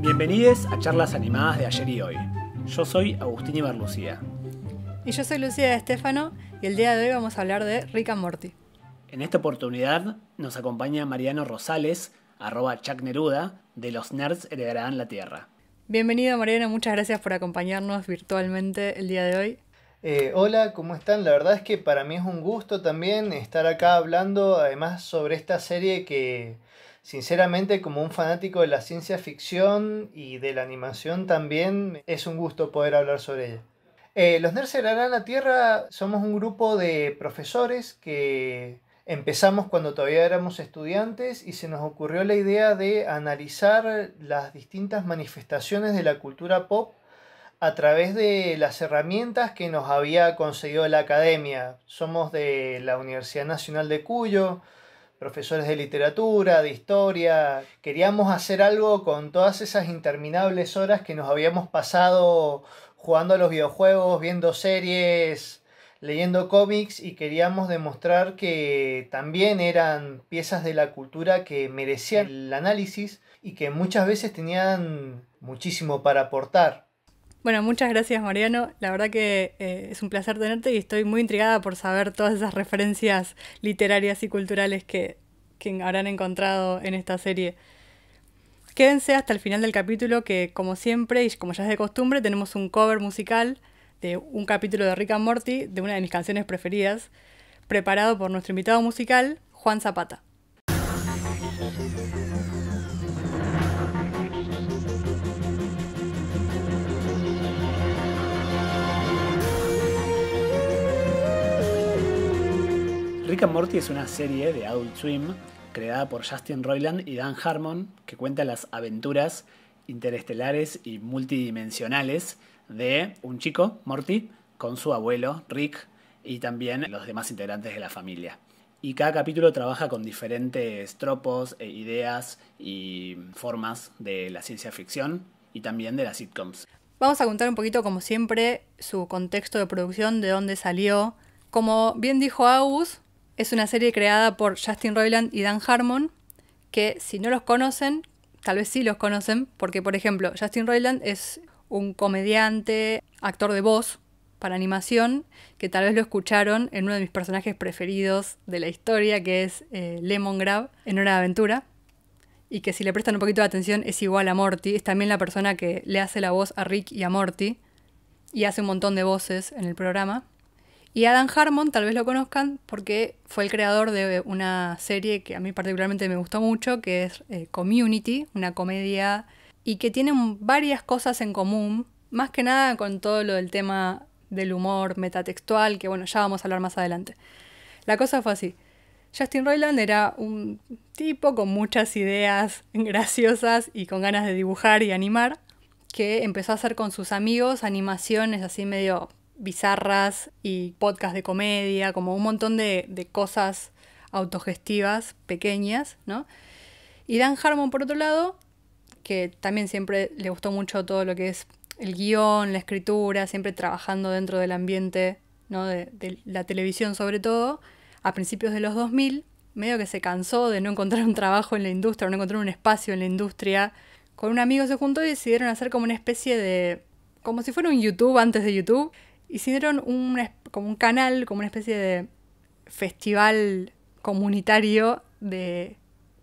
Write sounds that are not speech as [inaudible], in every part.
Bienvenidos a Charlas Animadas de ayer y hoy. Yo soy Agustín Ibarlucía. Y yo soy Lucía de Estefano y el día de hoy vamos a hablar de Rick and Morty. En esta oportunidad nos acompaña Mariano Rosales, arroba Chuck Neruda, de Los Nerds Heredarán la Tierra. Bienvenido Mariano, muchas gracias por acompañarnos virtualmente el día de hoy. Eh, hola, ¿cómo están? La verdad es que para mí es un gusto también estar acá hablando además sobre esta serie que sinceramente como un fanático de la ciencia ficción y de la animación también es un gusto poder hablar sobre ella. Eh, los Nerds de la Tierra somos un grupo de profesores que empezamos cuando todavía éramos estudiantes y se nos ocurrió la idea de analizar las distintas manifestaciones de la cultura pop a través de las herramientas que nos había conseguido la academia. Somos de la Universidad Nacional de Cuyo, profesores de literatura, de historia. Queríamos hacer algo con todas esas interminables horas que nos habíamos pasado jugando a los videojuegos, viendo series, leyendo cómics y queríamos demostrar que también eran piezas de la cultura que merecían el análisis y que muchas veces tenían muchísimo para aportar. Bueno, muchas gracias Mariano. La verdad que eh, es un placer tenerte y estoy muy intrigada por saber todas esas referencias literarias y culturales que, que habrán encontrado en esta serie. Quédense hasta el final del capítulo que, como siempre y como ya es de costumbre, tenemos un cover musical de un capítulo de Rick and Morty, de una de mis canciones preferidas, preparado por nuestro invitado musical, Juan Zapata. Rick Morty es una serie de Adult Swim creada por Justin Roiland y Dan Harmon que cuenta las aventuras interestelares y multidimensionales de un chico, Morty, con su abuelo, Rick, y también los demás integrantes de la familia. Y cada capítulo trabaja con diferentes tropos, e ideas y formas de la ciencia ficción y también de las sitcoms. Vamos a contar un poquito, como siempre, su contexto de producción, de dónde salió. Como bien dijo August... Es una serie creada por Justin Roiland y Dan Harmon, que si no los conocen, tal vez sí los conocen, porque por ejemplo, Justin Roiland es un comediante, actor de voz para animación, que tal vez lo escucharon en uno de mis personajes preferidos de la historia, que es eh, Lemon Grab en Hora de Aventura, y que si le prestan un poquito de atención es igual a Morty, es también la persona que le hace la voz a Rick y a Morty, y hace un montón de voces en el programa. Y Adam Harmon, tal vez lo conozcan, porque fue el creador de una serie que a mí particularmente me gustó mucho, que es eh, Community, una comedia, y que tiene varias cosas en común, más que nada con todo lo del tema del humor metatextual, que bueno, ya vamos a hablar más adelante. La cosa fue así. Justin Roiland era un tipo con muchas ideas [laughs] graciosas y con ganas de dibujar y animar, que empezó a hacer con sus amigos animaciones así medio bizarras y podcast de comedia, como un montón de, cosas autogestivas pequeñas, ¿no? Y Dan Harmon, por otro lado, que también siempre le gustó mucho todo lo que es el guión, la escritura, siempre trabajando dentro del ambiente, ¿no? De, de la televisión sobre todo, a principios de los 2000, medio que se cansó de no encontrar un trabajo en la industria, no encontrar un espacio en la industria. Con un amigo se juntó y decidieron hacer como una especie de... como si fuera un YouTube antes de YouTube, hicieron un, como un canal, como una especie de festival comunitario de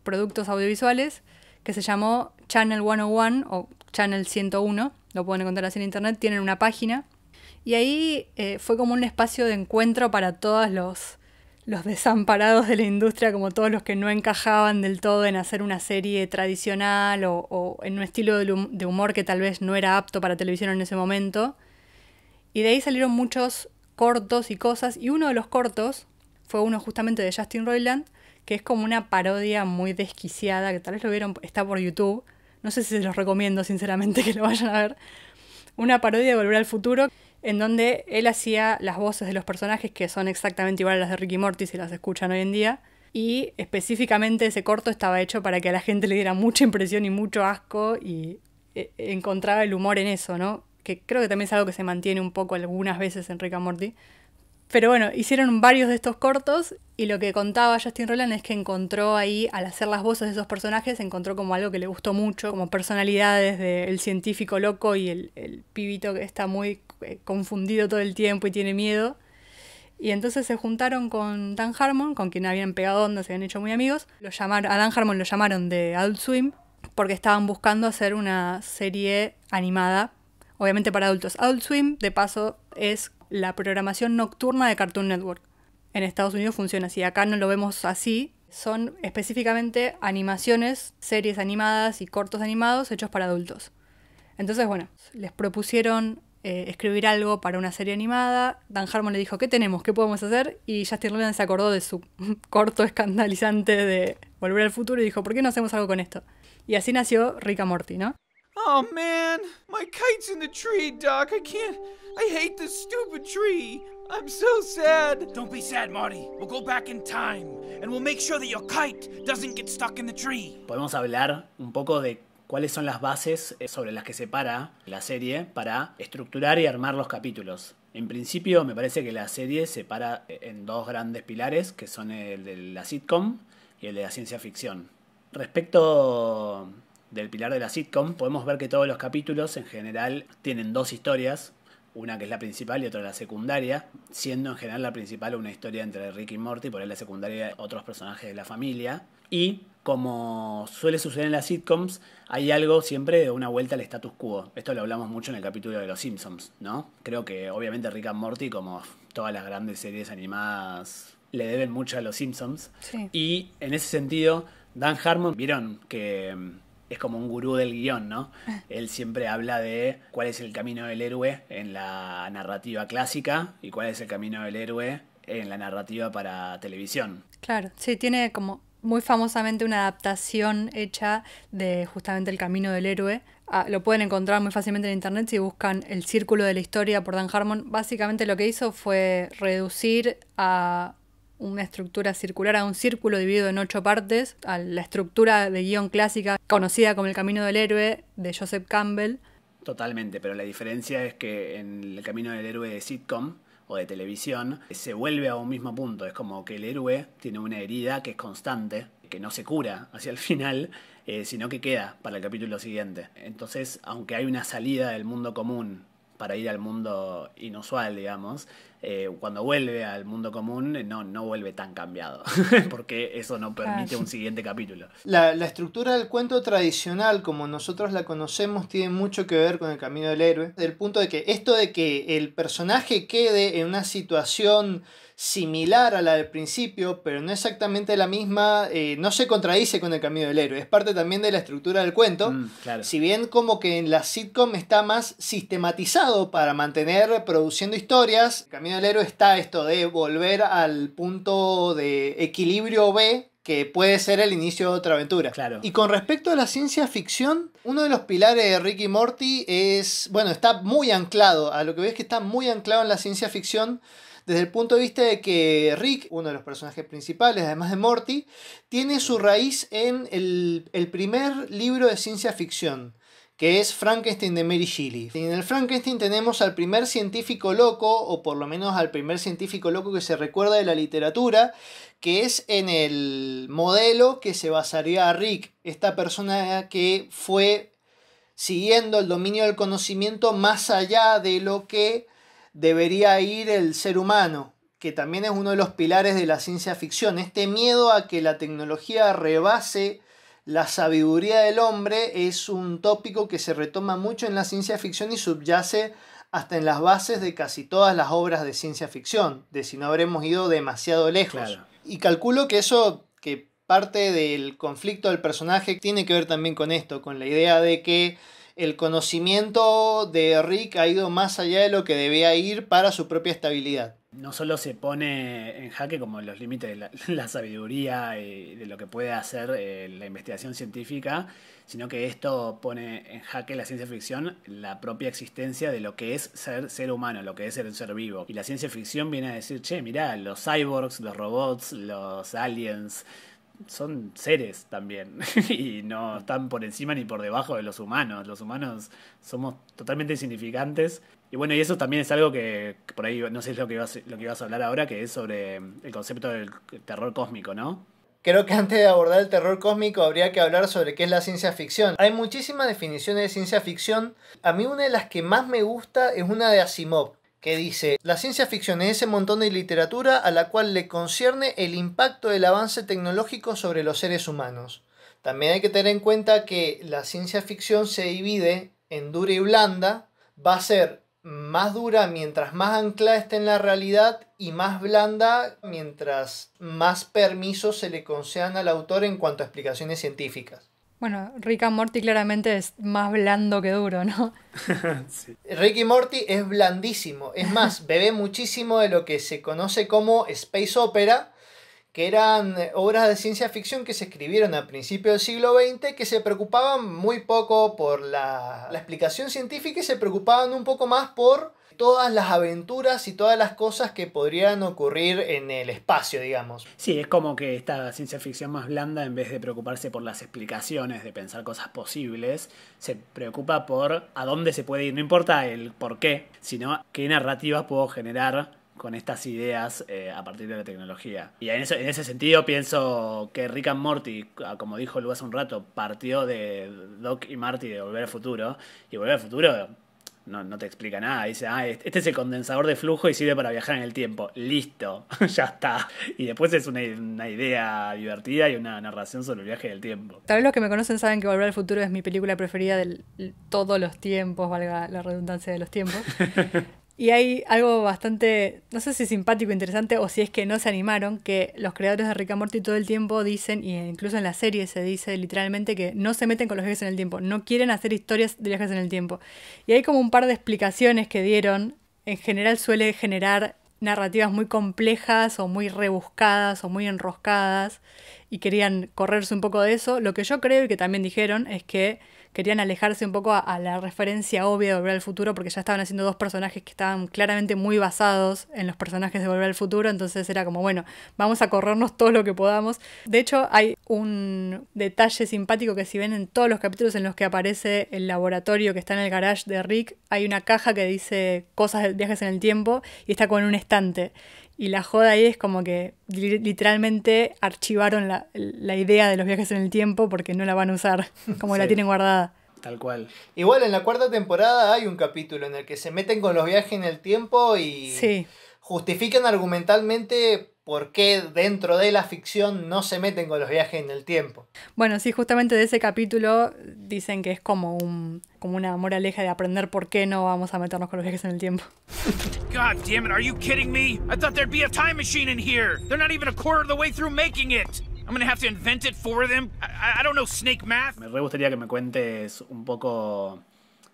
productos audiovisuales que se llamó Channel 101 o Channel 101, lo pueden encontrar así en internet, tienen una página. Y ahí eh, fue como un espacio de encuentro para todos los, los desamparados de la industria, como todos los que no encajaban del todo en hacer una serie tradicional o, o en un estilo de humor que tal vez no era apto para televisión en ese momento y de ahí salieron muchos cortos y cosas, y uno de los cortos fue uno justamente de Justin Roiland, que es como una parodia muy desquiciada, que tal vez lo vieron, está por YouTube, no sé si se los recomiendo sinceramente [laughs] que lo vayan a ver, una parodia de Volver al Futuro, en donde él hacía las voces de los personajes que son exactamente iguales a las de Ricky Morty si las escuchan hoy en día, y específicamente ese corto estaba hecho para que a la gente le diera mucha impresión y mucho asco y eh, encontraba el humor en eso, ¿no? que creo que también es algo que se mantiene un poco algunas veces en Rick Pero bueno, hicieron varios de estos cortos y lo que contaba Justin Roland es que encontró ahí, al hacer las voces de esos personajes, encontró como algo que le gustó mucho, como personalidades del científico loco y el, el, pibito que está muy eh, confundido todo el tiempo y tiene miedo. Y entonces se juntaron con Dan Harmon, con quien habían pegado onda, se habían hecho muy amigos. Lo llamaron, a Dan Harmon lo llamaron de Adult Swim porque estaban buscando hacer una serie animada obviamente para adultos. Adult Swim, de paso, es la programación nocturna de Cartoon Network. En Estados Unidos funciona así, acá no lo vemos así. Son específicamente animaciones, series animadas y cortos animados hechos para adultos. Entonces, bueno, les propusieron eh, escribir algo para una serie animada. Dan Harmon le dijo, ¿qué tenemos? ¿Qué podemos hacer? Y Justin Roiland se acordó de su [laughs] corto escandalizante de Volver al Futuro y dijo, ¿por qué no hacemos algo con esto? Y así nació Rica Morty, ¿no? Oh man, my kite's in the tree, Doc. I can't. I hate this stupid tree. I'm so sad. Don't be sad, Marty. We'll go back in time and we'll make sure that your kite doesn't get stuck in the tree. Podemos hablar un poco de cuáles son las bases eh, sobre las que se para la serie para estructurar y armar los capítulos. En principio, me parece que la serie se para eh, en dos grandes pilares, que son el de la sitcom y el de la ciencia ficción. Respecto del pilar de la sitcom, podemos ver que todos los capítulos en general tienen dos historias, una que es la principal y otra la secundaria, siendo en general la principal una historia entre Rick y Morty, por ahí la secundaria otros personajes de la familia. Y como suele suceder en las sitcoms, hay algo siempre de una vuelta al status quo. Esto lo hablamos mucho en el capítulo de Los Simpsons, ¿no? Creo que obviamente Rick and Morty, como todas las grandes series animadas, le deben mucho a Los Simpsons. Y en ese sentido, Dan Harmon, vieron que es como un gurú del guión, ¿no? [laughs] Él siempre habla de cuál es el camino del héroe en la narrativa clásica y cuál es el camino del héroe en la narrativa para televisión. Claro, sí, tiene como muy famosamente una adaptación hecha de justamente El Camino del Héroe. Ah, lo pueden encontrar muy fácilmente en internet si buscan El Círculo de la Historia por Dan Harmon. Básicamente lo que hizo fue reducir a una estructura circular, a un círculo dividido en ocho partes, a la estructura de guión clásica conocida como El Camino del Héroe de Joseph Campbell. Totalmente, pero la diferencia es que en El Camino del Héroe de sitcom o de televisión se vuelve a un mismo punto, es como que el héroe tiene una herida que es constante, que no se cura hacia el final, eh, sino que queda para el capítulo siguiente. Entonces, aunque hay una salida del mundo común para ir al mundo inusual, digamos, eh, cuando vuelve al mundo común eh, no, no vuelve tan cambiado, [laughs] porque eso no permite un siguiente capítulo. La, la, estructura del cuento tradicional, como nosotros la conocemos, tiene mucho que ver con el camino del héroe, del punto de que esto de que el personaje quede en una situación similar a la del principio, pero no exactamente la misma, eh, no se contradice con el camino del héroe, es parte también de la estructura del cuento, mm, si bien como que en la sitcom está más sistematizado para mantener produciendo historias, el camino del héroe está esto de volver al punto de equilibrio B que puede ser el inicio de otra aventura. Y con respecto a la ciencia ficción, uno de los pilares de Ricky Morty es, bueno, está muy anclado, a lo que ves que está muy anclado en la ciencia ficción, desde el punto de vista de que Rick, uno de los personajes principales, además de Morty, tiene su raíz en el, primer libro de ciencia ficción que es Frankenstein de Mary Shelley. En el Frankenstein tenemos al primer científico loco, o por lo menos al primer científico loco que se recuerda de la literatura, que es en el modelo que se basaría a Rick, esta persona que fue siguiendo el dominio del conocimiento más allá de lo que debería ir el ser humano, que también es uno de los pilares de la ciencia ficción. Este miedo a que la tecnología rebase la sabiduría del hombre es un tópico que se retoma mucho en la ciencia ficción y subyace hasta en las bases de casi todas las obras de ciencia ficción, de si no habremos ido demasiado lejos. Y calculo que eso, que parte del conflicto del personaje, tiene que ver también con esto, con la idea de que el conocimiento de Rick ha ido más allá de lo que debía ir para su propia estabilidad. No solo se pone en jaque como los límites de la, [laughs] sabiduría y eh, de lo que puede hacer eh, la investigación científica, sino que esto pone en jaque la ciencia ficción la propia existencia de lo que es ser ser humano, lo que es ser un ser vivo. Y la ciencia ficción viene a decir, che, mirá, los cyborgs, los robots, los aliens, son seres también [laughs] y no están por encima ni por debajo de los humanos. Los humanos somos totalmente insignificantes. Y bueno, y eso también es algo que, por ahí, no sé lo que, lo que ibas a hablar ahora, que es sobre el concepto del terror cósmico, ¿no? Creo que antes de abordar el terror cósmico habría que hablar sobre qué es la ciencia ficción. Hay muchísimas definiciones de ciencia ficción. A mí una de las que más me gusta es una de Asimov que dice, la ciencia ficción es ese montón de literatura a la cual le concierne el impacto del avance tecnológico sobre los seres humanos. También hay que tener en cuenta que la ciencia ficción se divide en dura y blanda, va a ser más dura mientras más anclada esté en la realidad y más blanda mientras más permisos se le concedan al autor en cuanto a explicaciones científicas. Bueno, Rick Morty claramente es más blando que duro, ¿no? Ricky [laughs] Rick y Morty es blandísimo. Es más, [laughs] bebé muchísimo de lo que se conoce como Space Opera, que eran obras de ciencia ficción que se escribieron al principio del siglo XX, que se preocupaban muy poco por la, la explicación científica y se preocupaban un poco más por todas las aventuras y todas las cosas que podrían ocurrir en el espacio, digamos. Sí, es como que esta ciencia ficción más blanda, en vez de preocuparse por las explicaciones, de pensar cosas posibles, se preocupa por a dónde se puede ir, no importa el por qué, sino qué narrativas puedo generar con estas ideas eh, a partir de la tecnología. Y en, eso, en ese sentido pienso que Rick and Morty, ah, como dijo Lu hace un rato, partió de Doc y Marty de Volver al Futuro. Y Volver al Futuro no, no, te explica nada. Dice, ah, este, este es el condensador de flujo y sirve para viajar en el tiempo. Listo, [laughs] ya está. Y después es una, una, idea divertida y una narración sobre el viaje del tiempo. Tal vez los que me conocen saben que Volver al Futuro es mi película preferida de todos los tiempos, valga la redundancia de los tiempos. [laughs] Y hay algo bastante, no sé si simpático, interesante, o si es que no se animaron, que los creadores de Rick and Morty todo el tiempo dicen, y incluso en la serie se dice literalmente, que no se meten con los viajes en el tiempo, no quieren hacer historias de viajes en el tiempo. Y hay como un par de explicaciones que dieron, en general suele generar narrativas muy complejas o muy rebuscadas o muy enroscadas, y querían correrse un poco de eso. Lo que yo creo y que también dijeron es que querían alejarse un poco a, la referencia obvia de Volver al Futuro porque ya estaban haciendo dos personajes que estaban claramente muy basados en los personajes de Volver al Futuro, entonces era como, bueno, vamos a corrernos todo lo que podamos. De hecho, hay un detalle simpático que si ven en todos los capítulos en los que aparece el laboratorio que está en el garage de Rick, hay una caja que dice cosas de viajes en el tiempo y está con un estante. Y la joda ahí es como que literalmente archivaron la, idea de los viajes en el tiempo porque no la van a usar, [laughs] como la tienen guardada. Tal cual. Igual en la cuarta temporada hay un capítulo en el que se meten con los viajes en el tiempo y sí. justifican argumentalmente por qué dentro de la ficción no se meten con los viajes en el tiempo. Bueno, sí, justamente de ese capítulo dicen que es como un como una moraleja de aprender por qué no vamos a meternos con los viajes en el tiempo. [laughs] God damn are you kidding me? I thought there'd be a time machine in here. They're not even a quarter of the way through making it. I'm gonna have to invent it for them. I, don't know snake math. Me gustaría que me cuentes un poco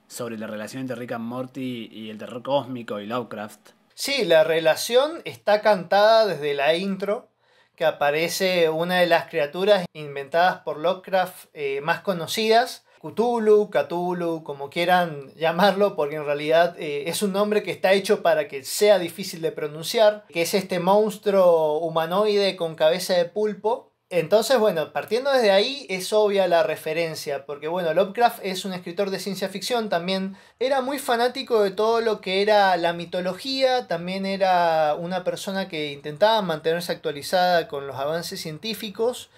sobre la relación entre Rick and Morty y el terror cósmico y Lovecraft Sí, la relación está cantada desde la intro, que aparece una de las criaturas inventadas por Lovecraft eh, más conocidas, Cthulhu, Cthulhu, como quieran llamarlo, porque en realidad eh, es un nombre que está hecho para que sea difícil de pronunciar, que es este monstruo humanoide con cabeza de pulpo, entonces, bueno, partiendo desde ahí es obvia la referencia, porque bueno, Lovecraft es un escritor de ciencia ficción, también era muy fanático de todo lo que era la mitología, también era una persona que intentaba mantenerse actualizada con los avances científicos,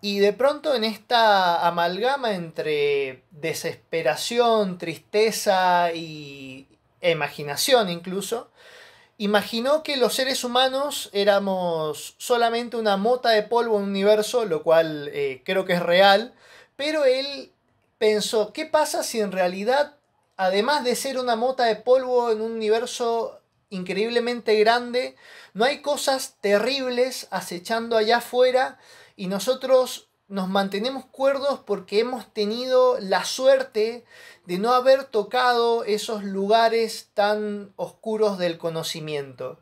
y de pronto en esta amalgama entre desesperación, tristeza y e imaginación incluso, imaginó que los seres humanos éramos solamente una mota de polvo en un universo, lo cual eh, creo que es real, pero él pensó, ¿qué pasa si en realidad, además de ser una mota de polvo en un universo increíblemente grande, no hay cosas terribles acechando allá afuera y nosotros nos mantenemos cuerdos porque hemos tenido la suerte de no haber tocado esos lugares tan oscuros del conocimiento.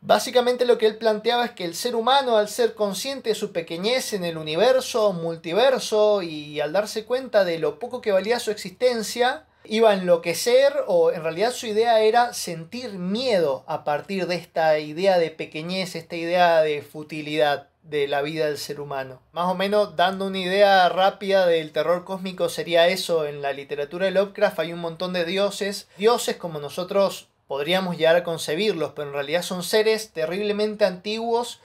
Básicamente lo que él planteaba es que el ser humano, al ser consciente de su pequeñez en el universo, multiverso, y al darse cuenta de lo poco que valía su existencia, iba a enloquecer o en realidad su idea era sentir miedo a partir de esta idea de pequeñez, esta idea de futilidad de la vida del ser humano. Más o menos dando una idea rápida del terror cósmico sería eso. En la literatura de Lovecraft hay un montón de dioses. Dioses como nosotros podríamos llegar a concebirlos, pero en realidad son seres terriblemente antiguos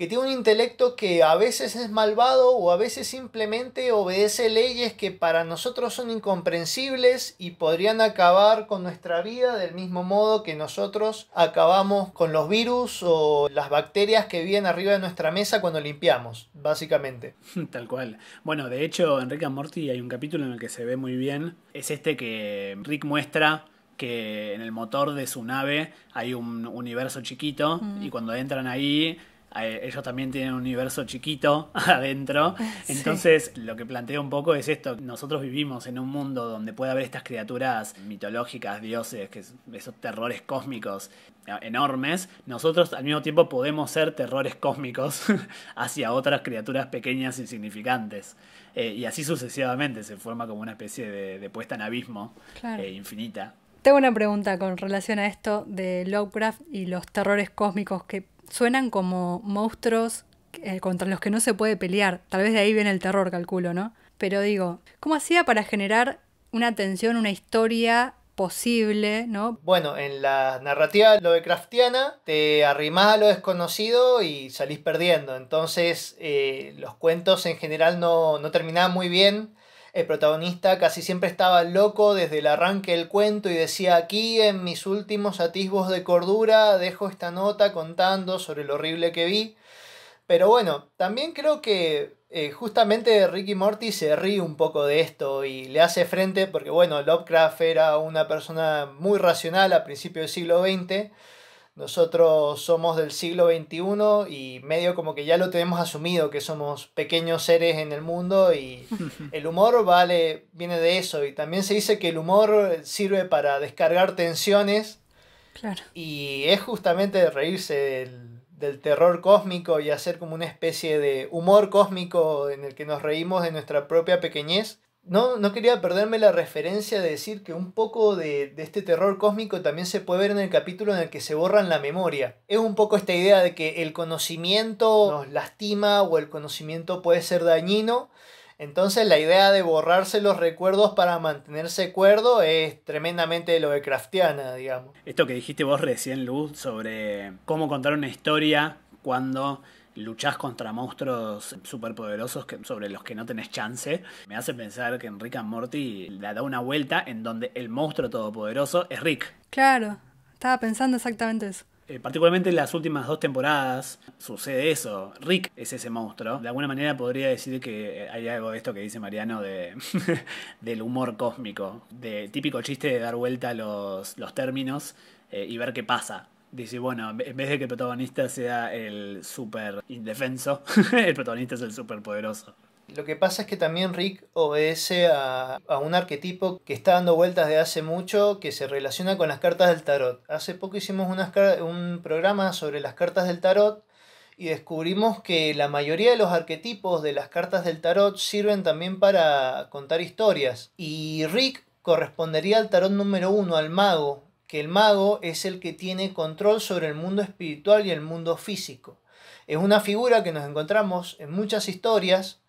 que tiene un intelecto que a veces es malvado o a veces simplemente obedece leyes que para nosotros son incomprensibles y podrían acabar con nuestra vida del mismo modo que nosotros acabamos con los virus o las bacterias que viven arriba de nuestra mesa cuando limpiamos, básicamente. [laughs] Tal cual. Bueno, de hecho, en Rick and Morty hay un capítulo en el que se ve muy bien. Es este que Rick muestra que en el motor de su nave hay un universo chiquito mm. y cuando entran ahí eh, ellos también tienen un universo chiquito [laughs] adentro. Entonces, lo que plantea un poco es esto: nosotros vivimos en un mundo donde puede haber estas criaturas mitológicas, dioses, que esos terrores cósmicos e, enormes. Nosotros al mismo tiempo podemos ser terrores cósmicos [laughs] hacia otras criaturas pequeñas insignificantes. Eh, y así sucesivamente se forma como una especie de, puesta en abismo eh, infinita. Tengo una pregunta con relación a esto de Lovecraft y los terrores cósmicos que suenan como monstruos eh, contra los que no se puede pelear. Tal vez de ahí viene el terror, calculo, ¿no? Pero digo, ¿cómo hacía para generar una tensión, una historia posible, ¿no? Bueno, en la narrativa lo de Craftiana, te arrimás a lo desconocido y salís perdiendo. Entonces, eh, los cuentos en general no, no terminaban muy bien el protagonista casi siempre estaba loco desde el arranque del cuento y decía aquí en mis últimos atisbos de cordura dejo esta nota contando sobre lo horrible que vi. Pero bueno, también creo que eh, justamente Ricky Morty se ríe un poco de esto y le hace frente porque bueno, Lovecraft era una persona muy racional a principios del siglo XX nosotros somos del siglo XXI y medio como que ya lo tenemos asumido, que somos pequeños seres en el mundo y [laughs] el humor vale, viene de eso. Y también se dice que el humor sirve para descargar tensiones. Claro. Y es justamente reírse del, del terror cósmico y hacer como una especie de humor cósmico en el que nos reímos de nuestra propia pequeñez no, no quería perderme la referencia de decir que un poco de, de, este terror cósmico también se puede ver en el capítulo en el que se borran la memoria. Es un poco esta idea de que el conocimiento nos lastima o el conocimiento puede ser dañino. Entonces la idea de borrarse los recuerdos para mantenerse cuerdo es tremendamente lo de digamos. Esto que dijiste vos recién, Luz, sobre cómo contar una historia cuando luchás contra monstruos superpoderosos que, sobre los que no tenés chance, me hace pensar que Enrique Rick and Morty le da una vuelta en donde el monstruo todopoderoso es Rick. Claro, estaba pensando exactamente eso. Eh, particularmente en las últimas dos temporadas sucede eso. Rick es ese monstruo. De alguna manera podría decir que eh, hay algo de esto que dice Mariano de, [laughs] del humor cósmico, de típico chiste de dar vuelta a los, los términos eh, y ver qué pasa dice, bueno, en vez de que el protagonista sea el súper indefenso, [laughs] el protagonista es el súper poderoso. Lo que pasa es que también Rick obedece a, un arquetipo que está dando vueltas de hace mucho que se relaciona con las cartas del tarot. Hace poco hicimos un programa sobre las cartas del tarot y descubrimos que la mayoría de los arquetipos de las cartas del tarot sirven también para contar historias. Y Rick correspondería al tarot número uno, al mago, que el mago es el que tiene control sobre el mundo espiritual y el mundo físico. Es una figura que nos encontramos en muchas historias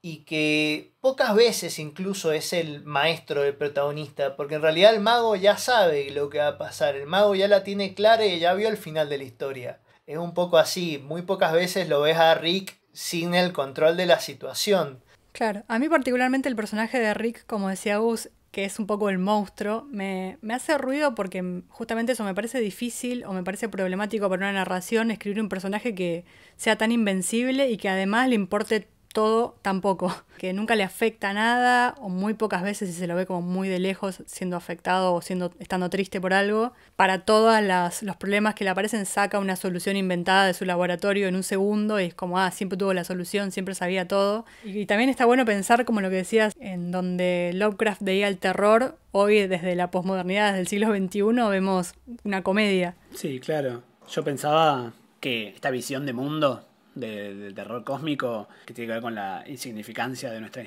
y que pocas veces incluso es el maestro el protagonista, porque en realidad el mago ya sabe lo que va a pasar, el mago ya la tiene clara y ya vio el final de la historia. Es un poco así, muy pocas veces lo ves a Rick sin el control de la situación. Claro, a mí particularmente el personaje de Rick, como decía Gus, que es un poco el monstruo, me, me, hace ruido porque justamente eso me parece difícil o me parece problemático para una narración escribir un personaje que sea tan invencible y que además le importe todo tampoco, [laughs] que nunca le afecta nada o muy pocas veces y se lo ve como muy de lejos siendo afectado o siendo, estando triste por algo. Para todos los problemas que le aparecen saca una solución inventada de su laboratorio en un segundo y es como, ah, siempre tuvo la solución, siempre sabía todo. Y, y también está bueno pensar como lo que decías, en donde Lovecraft veía el terror, hoy desde la posmodernidad, desde el siglo XXI, vemos una comedia. Sí, claro. Yo pensaba que esta visión de mundo del terror cósmico que tiene que ver con la insignificancia de nuestra,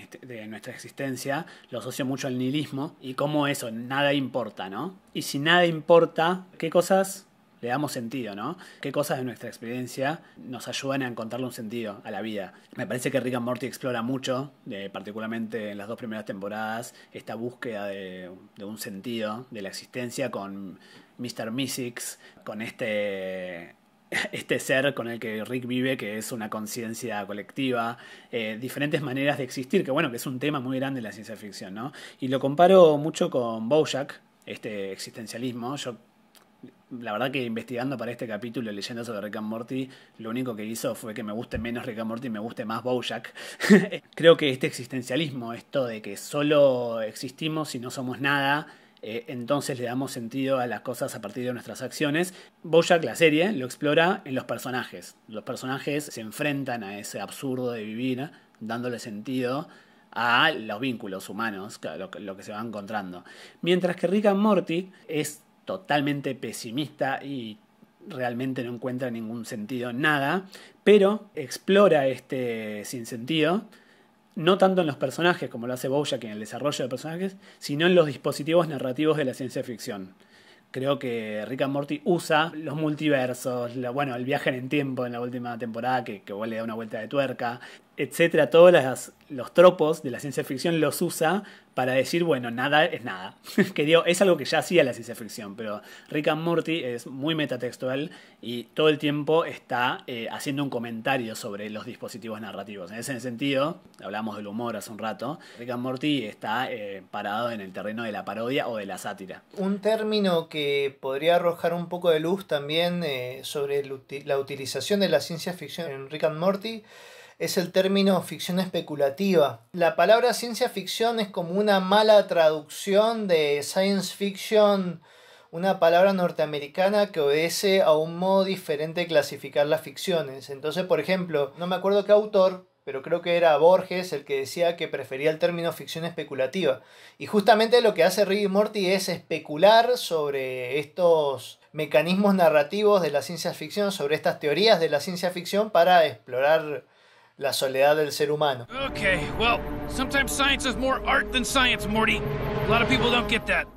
nuestra existencia, lo asocio mucho al nihilismo y cómo eso, nada importa, ¿no? Y si nada importa, ¿qué cosas le damos sentido, ¿no? ¿Qué cosas de nuestra experiencia nos ayudan a encontrarle un sentido a la vida? Me parece que Rick and Morty explora mucho, eh, particularmente en las dos primeras temporadas, esta búsqueda de, de un sentido de la existencia con Mr. Mystics, con este [laughs] este ser con el que Rick vive, que es una conciencia colectiva, eh, diferentes maneras de existir, que bueno, que es un tema muy grande en la ciencia ficción, ¿no? Y lo comparo mucho con Bojack, este existencialismo. Yo, la verdad que investigando para este capítulo, leyendo sobre Rick and Morty, lo único que hizo fue que me guste menos Rick and Morty y me guste más Bojack. [laughs] Creo que este existencialismo, esto de que solo existimos y no somos nada, eh, entonces le damos sentido a las cosas a partir de nuestras acciones. Bojack, la serie, lo explora en los personajes. Los personajes se enfrentan a ese absurdo de vivir, dándole sentido a los vínculos humanos, lo, lo que se va encontrando. Mientras que Rick and Morty es totalmente pesimista y realmente no encuentra ningún sentido en nada, pero explora este sinsentido no tanto en los personajes, como lo hace Bojack en el desarrollo de personajes, sino en los dispositivos narrativos de la ciencia ficción. Creo que Rick and Morty usa los multiversos, bueno, el viaje en tiempo en la última temporada, que, que le da una vuelta de tuerca, etcétera, todos los tropos de la ciencia ficción los usa para decir, bueno, nada es nada. [laughs] que es algo que ya hacía la ciencia ficción, pero Rick and Morty es muy metatextual y todo el tiempo está eh, haciendo un comentario sobre los dispositivos narrativos. En ese sentido, hablamos del humor hace un rato, Rick and Morty está eh, parado en el terreno de la parodia o de la sátira. Un término que podría arrojar un poco de luz también eh, sobre la utilización de la ciencia ficción en Rick and Morty es el término ficción especulativa. La palabra ciencia ficción es como una mala traducción de science fiction, una palabra norteamericana que obedece a un modo diferente de clasificar las ficciones. Entonces, por ejemplo, no me acuerdo qué autor, pero creo que era Borges el que decía que prefería el término ficción especulativa. Y justamente lo que hace Rick Morty es especular sobre estos mecanismos narrativos de la ciencia ficción, sobre estas teorías de la ciencia ficción para explorar la soledad del ser humano.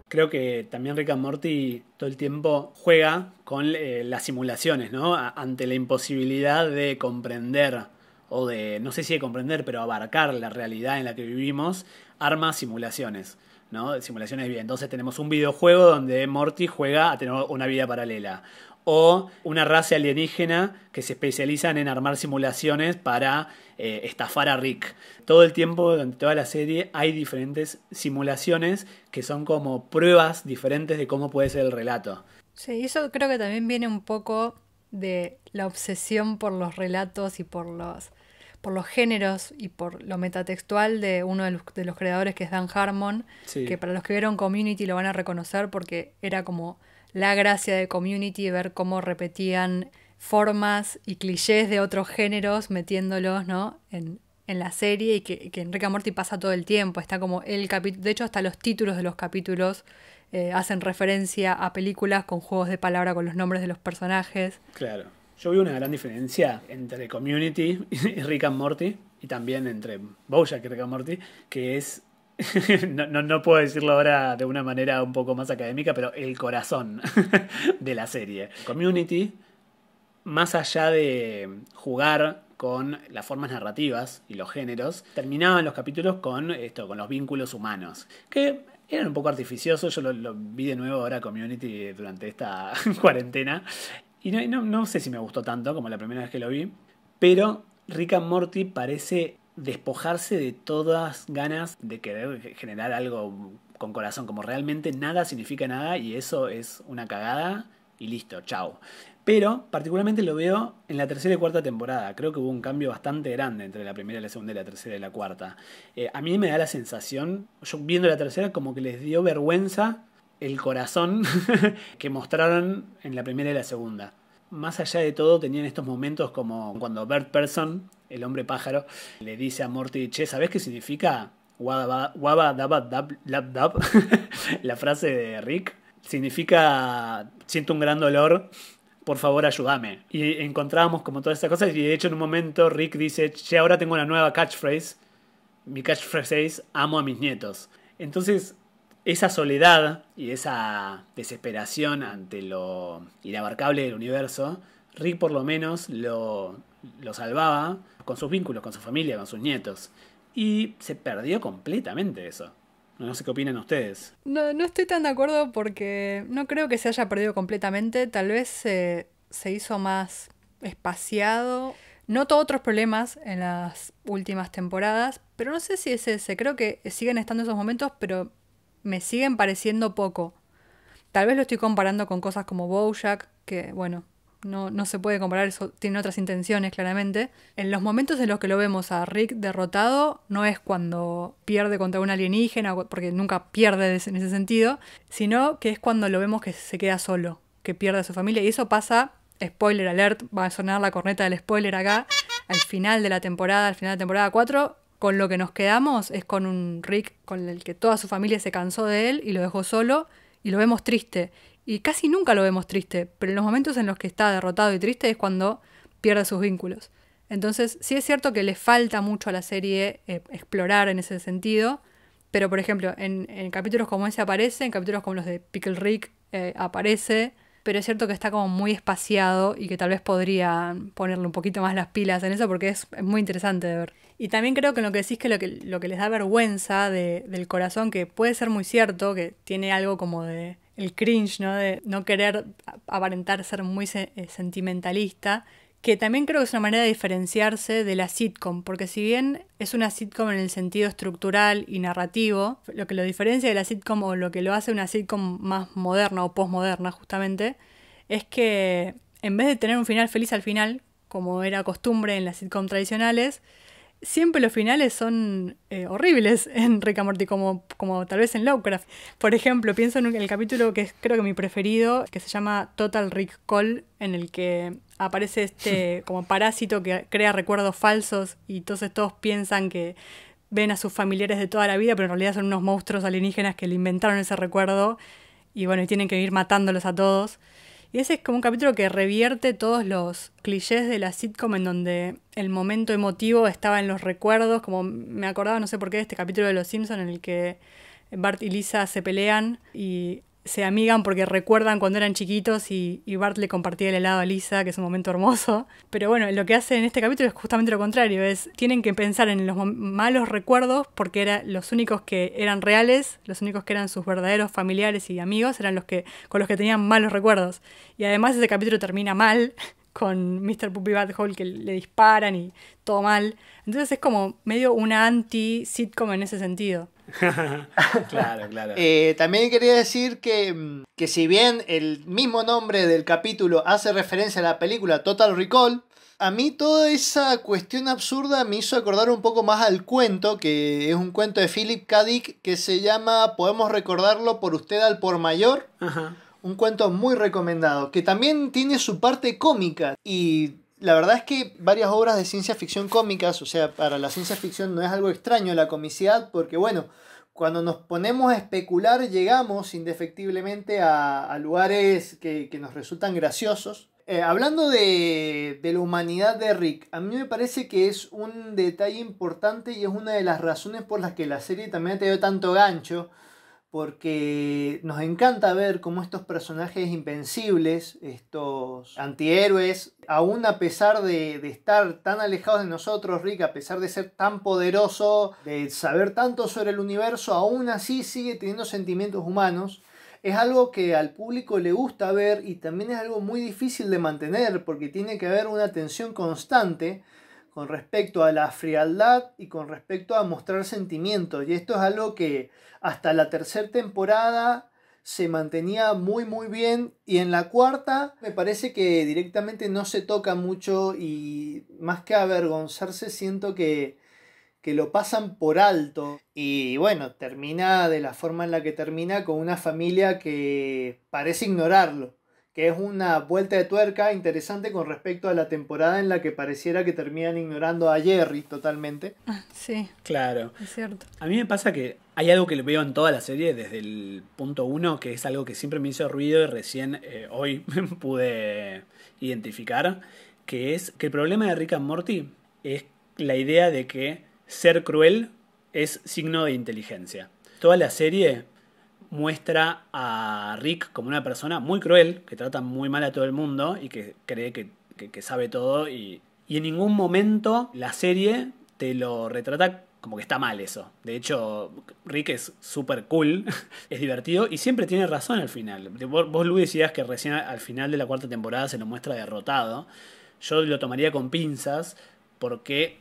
Creo que también Rick and Morty todo el tiempo juega con eh, las simulaciones, ¿no? Ante la imposibilidad de comprender o de, no sé si de comprender, pero abarcar la realidad en la que vivimos, arma simulaciones. ¿no? Simulaciones bien. Entonces tenemos un videojuego donde Morty juega a tener una vida paralela o una raza alienígena que se especializan en armar simulaciones para eh, estafar a Rick. Todo el tiempo, durante toda la serie, hay diferentes simulaciones que son como pruebas diferentes de cómo puede ser el relato. Sí, eso creo que también viene un poco de la obsesión por los relatos y por los por los géneros y por lo metatextual de uno de los, de los creadores que es Dan Harmon, que para los que vieron Community lo van a reconocer porque era como la gracia de Community ver cómo repetían formas y clichés de otros géneros metiéndolos ¿no? en, la serie y que, Enrique morti pasa todo el tiempo. Está como el capítulo, de hecho hasta los títulos de los capítulos eh, hacen referencia a películas con juegos de palabra con los nombres de los personajes. Claro. Yo vi una gran diferencia entre Community [laughs] y Rick and Morty, y también entre Bojack y Rick and Morty, que es [laughs] no, puedo decirlo ahora de una manera un poco más académica, pero el corazón [laughs] de la serie. Community, más allá de jugar con las formas narrativas y los géneros, terminaban los capítulos con esto, con los vínculos humanos, que eran un poco artificiosos, yo lo, lo vi de nuevo ahora Community durante esta cuarentena, y no, sé si me gustó tanto como la primera vez que lo vi, pero Rick and Morty parece despojarse de todas ganas de querer generar algo con corazón, como realmente nada significa nada y eso es una cagada y listo, chao. Pero particularmente lo veo en la tercera y cuarta temporada. Creo que hubo un cambio bastante grande entre la primera, la segunda, y la tercera y la cuarta. Eh, a mí me da la sensación, yo viendo la tercera, como que les dio vergüenza el corazón [laughs] que mostraron en la primera y la segunda. Más allá de todo, tenían estos momentos como cuando Bert Person, el hombre pájaro, le dice a Morty, che, ¿sabes qué significa Waba Daba Dab Dab? [laughs] la frase de Rick. Significa, siento un gran dolor, por favor ayúdame. Y encontrábamos como todas estas cosas y de hecho en un momento Rick dice, che, ahora tengo una nueva catchphrase. Mi catchphrase es, amo a mis nietos. Entonces esa soledad y esa desesperación ante lo inabarcable del universo, Rick por lo menos lo, salvaba con sus vínculos, con su familia, con sus nietos. Y se perdió completamente eso. No sé qué opinan ustedes. No, no, estoy tan de acuerdo porque no creo que se haya perdido completamente. Tal vez se hizo más espaciado. Noto otros problemas en las últimas temporadas, pero no sé si es ese. Creo que siguen estando esos momentos, pero me siguen pareciendo poco. Tal vez lo estoy comparando con cosas como Bojack, que bueno, no, se puede comparar, eso tiene otras intenciones claramente. En los momentos en los que lo vemos a Rick derrotado, no es cuando pierde contra un alienígena, porque nunca pierde en ese sentido, sino que es cuando lo vemos que se queda solo, que pierde a su familia. Y eso pasa, spoiler alert, va a sonar la corneta del spoiler acá, al final de la temporada, al final de la temporada 4, con lo que nos quedamos es con un Rick con el que toda su familia se cansó de él y lo dejó solo y lo vemos triste. Y casi nunca lo vemos triste, pero en los momentos en los que está derrotado y triste es cuando pierde sus vínculos. Entonces, sí es cierto que le falta mucho a la serie eh, explorar en ese sentido, pero por ejemplo, en, capítulos como ese aparece, en capítulos como los de Pickle Rick eh, aparece, pero es cierto que está como muy espaciado y que tal vez podría ponerle un poquito más las pilas en eso porque es muy interesante de ver. Y también creo que en lo que decís que lo que, les da vergüenza del corazón, que puede ser muy cierto, que tiene algo como de el cringe, ¿no? De no querer aparentar ser muy eh, sentimentalista, que también creo que es una manera de diferenciarse de la sitcom, porque si bien es una sitcom en el sentido estructural y narrativo, lo que lo diferencia de la sitcom o lo que lo hace una sitcom más moderna o postmoderna justamente, es que en vez de tener un final feliz al final, como era costumbre en las sitcom tradicionales, siempre los finales son eh, horribles [laughs] en Rick and Morty, como, tal vez en Lovecraft. Por ejemplo, pienso en el capítulo que creo que mi preferido, que se llama Total Rick Call, en el que aparece este [laughs] como parásito que crea recuerdos falsos y entonces todos piensan que ven a sus familiares de toda la vida, pero en realidad son unos monstruos alienígenas que le inventaron ese recuerdo y bueno, y tienen que ir matándolos a todos. Y ese es como un capítulo que revierte todos los clichés de la sitcom en donde el momento emotivo estaba en los recuerdos, como me acordaba, no sé por qué, de este capítulo de Los Simpsons en el que Bart y Lisa se pelean y se amigan porque recuerdan cuando eran chiquitos y, Bart le compartía el helado a Lisa, que es un momento hermoso. Pero bueno, lo que hace en este capítulo es justamente lo contrario, es tienen que pensar en los malos recuerdos porque eran los únicos que eran reales, los únicos que eran sus verdaderos familiares y amigos eran los que con los que tenían malos recuerdos. Y además ese capítulo termina mal [laughs] con Mr. Puppy Bad Hole que le disparan y todo mal. Entonces es como medio una anti-sitcom en ese sentido. [laughs] claro, claro. Eh, también quería decir que, mm, que si bien el mismo nombre del capítulo hace referencia a la película Total Recall, a mí toda esa cuestión absurda me hizo acordar un poco más al cuento, que es un cuento de Philip K. Dick que se llama Podemos recordarlo por usted al por mayor. Un cuento muy recomendado, que también tiene su parte cómica y la verdad es que varias obras de ciencia ficción cómicas, o sea, para la ciencia ficción no es algo extraño la comicidad, porque bueno, cuando nos ponemos a especular llegamos indefectiblemente a, lugares que, nos resultan graciosos. Eh, hablando de, de la humanidad de Rick, a mí me parece que es un detalle importante y es una de las razones por las que la serie también ha tenido tanto gancho porque nos encanta ver cómo estos personajes invencibles, estos antihéroes, aún a pesar de, de, estar tan alejados de nosotros, Rick, a pesar de ser tan poderoso, de saber tanto sobre el universo, aún así sigue teniendo sentimientos humanos. Es algo que al público le gusta ver y también es algo muy difícil de mantener porque tiene que haber una tensión constante con respecto a la frialdad y con respecto a mostrar sentimientos. Y esto es algo que hasta la tercera temporada se mantenía muy muy bien y en la cuarta me parece que directamente no se toca mucho y más que avergonzarse siento que, que lo pasan por alto y bueno, termina de la forma en la que termina con una familia que parece ignorarlo es una vuelta de tuerca interesante con respecto a la temporada en la que pareciera que terminan ignorando a Jerry totalmente. Ah, sí. Claro. Es cierto. A mí me pasa que hay algo que veo en toda la serie desde el punto uno, que es algo que siempre me hizo ruido y recién eh, hoy [laughs] pude identificar, que es que el problema de Rick and Morty es la idea de que ser cruel es signo de inteligencia. Toda la serie muestra a Rick como una persona muy cruel, que trata muy mal a todo el mundo y que cree que, sabe todo y, en ningún momento la serie te lo retrata como que está mal eso. De hecho, Rick es súper cool, [laughs] es divertido y siempre tiene razón al final. Vos, vos, Luis, decías que recién al final de la cuarta temporada se lo muestra derrotado. Yo lo tomaría con pinzas porque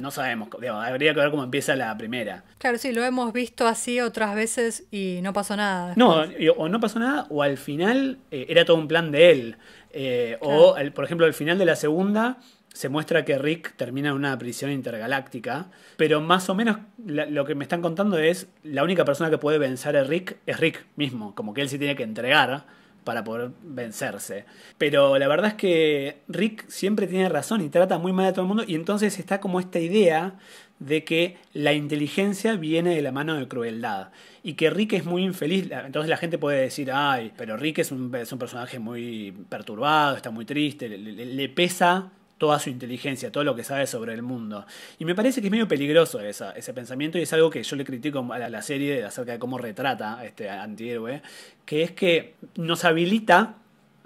no sabemos, habría que ver cómo empieza la primera. Claro, sí, lo hemos visto así otras veces y no pasó nada. No, o no pasó nada, o al final eh, era todo un plan de él. Eh, o, por ejemplo, al final de la segunda se muestra que Rick termina en una prisión intergaláctica, pero más o menos lo que me están contando es la única persona que puede vencer a Rick es Rick mismo, como que él sí tiene que entregar para poder vencerse. Pero la verdad es que Rick siempre tiene razón y trata muy mal a todo el mundo y entonces está como esta idea de que la inteligencia viene de la mano de crueldad y que Rick es muy infeliz. Entonces la gente puede decir, ay, pero Rick es un, personaje muy perturbado, está muy triste, le pesa toda su inteligencia, todo lo que sabe sobre el mundo. Y me parece que es medio peligroso ese pensamiento y es algo que yo le critico a la, serie acerca de cómo retrata este antihéroe, que es que nos habilita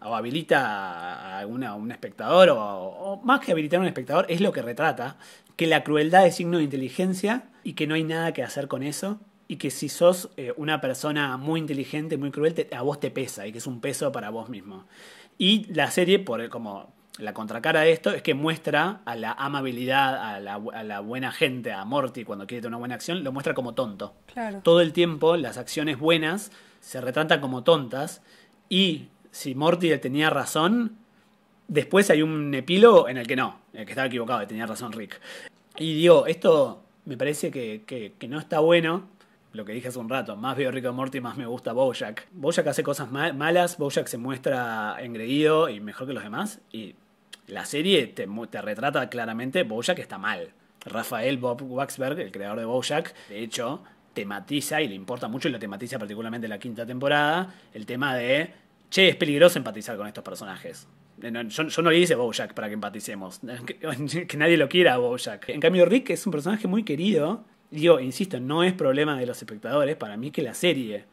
o habilita a, un espectador, o, más que habilitar a un espectador, es lo que retrata, que la crueldad es signo de inteligencia y que no hay nada que hacer con eso. Y que si sos eh, una persona muy inteligente, muy cruel, a vos te pesa y que es un peso para vos mismo. Y la serie, por, como la contracara de esto es que muestra a la amabilidad, a la, buena gente, a Morty cuando quiere tener una buena acción, lo muestra como tonto. Todo el tiempo las acciones buenas se retratan como tontas y si Morty tenía razón, después hay un epílogo en el que no, en el que estaba equivocado y tenía razón Rick. Y digo, esto me parece que, no está bueno lo que dije hace un rato, más veo Rico Morty, más me gusta Bojack. Bojack hace cosas malas, Bojack se muestra engreído y mejor que los demás, y la serie te, retrata claramente Bojack está mal. Rafael Bob Waxberg, el creador de Bojack, de hecho, tematiza y le importa mucho y lo tematiza particularmente en la quinta temporada, el tema de, che, es peligroso empatizar con estos personajes. yo, no le hice Bojack para que empaticemos, [laughs] [laughs] que, nadie lo quiera a Bojack. En cambio, Rick es un personaje muy querido. yo insisto, no es problema de los espectadores, para mí que la serie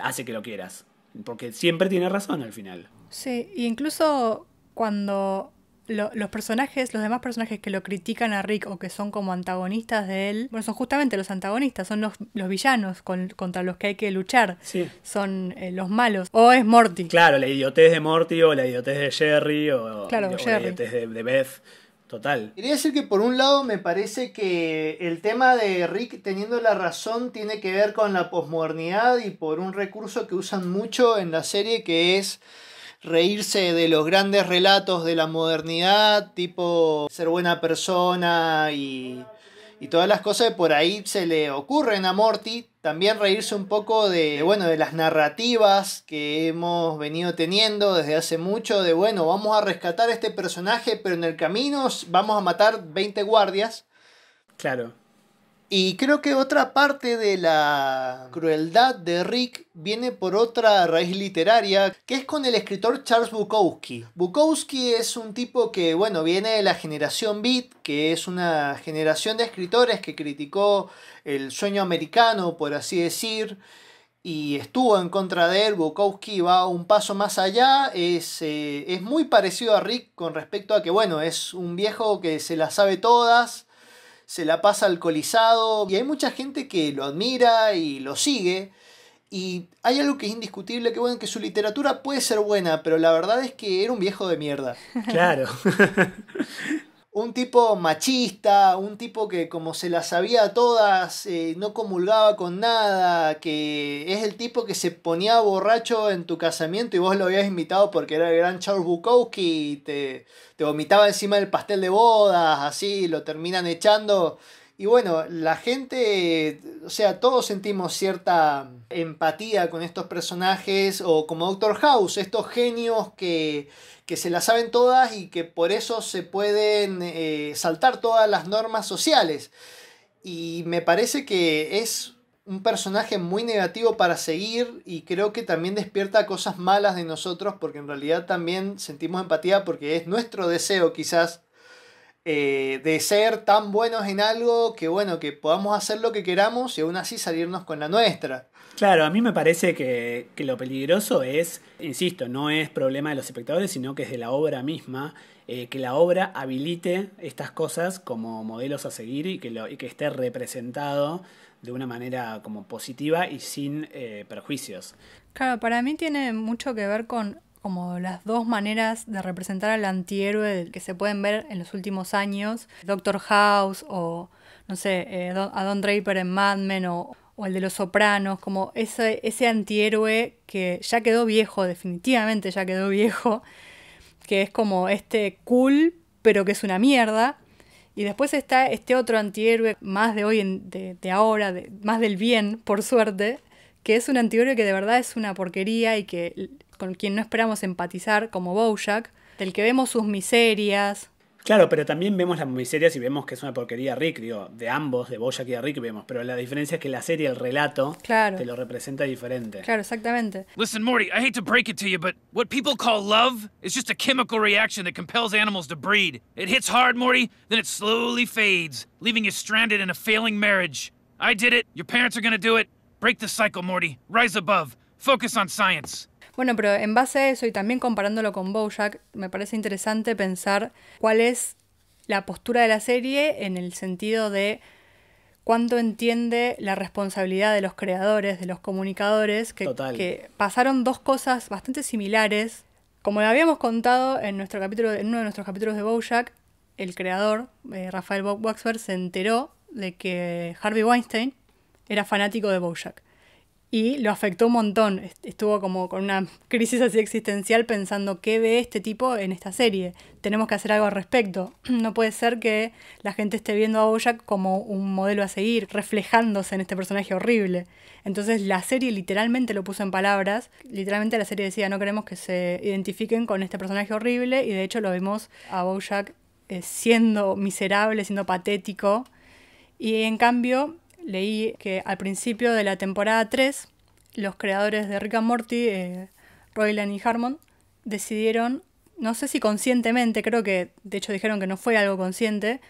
hace que lo quieras. Porque siempre tiene razón al final. Sí, e incluso cuando los personajes, los demás personajes que lo critican a Rick o que son como antagonistas de él, bueno, son justamente los antagonistas, son los, villanos contra los que hay que luchar, son eh, los malos, o es Morty. Claro, la idiotez de Morty o la idiotez de Jerry o, la idiotez de, de Beth. Total. Quería decir que por un lado me parece que el tema de Rick teniendo la razón tiene que ver con la posmodernidad y por un recurso que usan mucho en la serie que es reírse de los grandes relatos de la modernidad, tipo ser buena persona y, y todas las cosas por ahí se le ocurren a Morty. También reírse un poco de, bueno, de las narrativas que hemos venido teniendo desde hace mucho, de, bueno, vamos a rescatar a este personaje, pero en el camino vamos a matar 20 guardias. Claro. Y creo que otra parte de la crueldad de Rick viene por otra raíz literaria, que es con el escritor Charles Bukowski. Bukowski es un tipo que, bueno, viene de la generación Beat, que es una generación de escritores que criticó el sueño americano, por así decir, y estuvo en contra de él. Bukowski va un paso más allá, es, eh, muy parecido a Rick con respecto a que, bueno, es un viejo que se las sabe todas se la pasa alcoholizado y hay mucha gente que lo admira y lo sigue. Y hay algo que es indiscutible, que bueno, que su literatura puede ser buena, pero la verdad es que era un viejo de mierda. Claro. [laughs] un tipo machista, un tipo que como se las sabía todas, eh, no comulgaba con nada, que es el tipo que se ponía borracho en tu casamiento y vos lo habías invitado porque era el gran Charles Bukowski, y te, te vomitaba encima del pastel de bodas, así, lo terminan echando y bueno, la gente, o sea, todos sentimos cierta empatía con estos personajes, o como Doctor House, estos genios que, que se las saben todas y que por eso se pueden eh, saltar todas las normas sociales. Y me parece que es un personaje muy negativo para seguir y creo que también despierta cosas malas de nosotros porque en realidad también sentimos empatía porque es nuestro deseo quizás eh, de ser tan buenos en algo que, bueno, que podamos hacer lo que queramos y aún así salirnos con la nuestra. Claro, a mí me parece que, lo peligroso es, insisto, no es problema de los espectadores, sino que es de la obra misma. Eh, que la obra habilite estas cosas como modelos a seguir y que, y que esté representado de una manera como positiva y sin eh, perjuicios. Claro, para mí tiene mucho que ver con como las dos maneras de representar al antihéroe que se pueden ver en los últimos años. Doctor House o, no sé, eh, a Don Draper en Mad Men o, el de Los Sopranos, como ese, ese antihéroe que ya quedó viejo, definitivamente ya quedó viejo, que es como este cool, pero que es una mierda. Y después está este otro antihéroe, más de hoy, de, ahora, más del bien, por suerte, que es un antihéroe que de verdad es una porquería y que con quien no esperamos empatizar, como Bojack, del que vemos sus miserias. Claro, pero también vemos las miserias y vemos que es una porquería Rick, digo, de ambos, de Bojack y de Rick vemos, pero la diferencia es que la serie, el relato, te lo representa diferente. Claro, exactamente. Listen, Morty, I hate to break it to you, but what people call love is just a chemical reaction that compels animals to breed. It hits hard, Morty, then it slowly fades, leaving you stranded in a failing marriage. I did it, your parents are gonna do it. Break the cycle, Morty. Rise above. Focus on science. Bueno, pero en base a eso y también comparándolo con Bojack, me parece interesante pensar cuál es la postura de la serie en el sentido de cuánto entiende la responsabilidad de los creadores, de los comunicadores, que, pasaron dos cosas bastante similares. Como le habíamos contado en, nuestro capítulo, en uno de nuestros capítulos de Bojack, el creador, eh, Rafael Bob se enteró de que Harvey Weinstein era fanático de Bojack y lo afectó un montón. Estuvo como con una crisis así existencial pensando qué ve este tipo en esta serie. Tenemos que hacer algo al respecto. [clears throat] No puede ser que la gente esté viendo a Bojack como un modelo a seguir, reflejándose en este personaje horrible. Entonces la serie literalmente lo puso en palabras. Literalmente la serie decía, no queremos que se identifiquen con este personaje horrible y de hecho lo vemos a Bojack eh, siendo miserable, siendo patético. Y en cambio, leí que al principio de la temporada 3, los creadores de Rick and Morty, eh, y Harmon, decidieron, no sé si conscientemente, creo que de hecho dijeron que no fue algo consciente,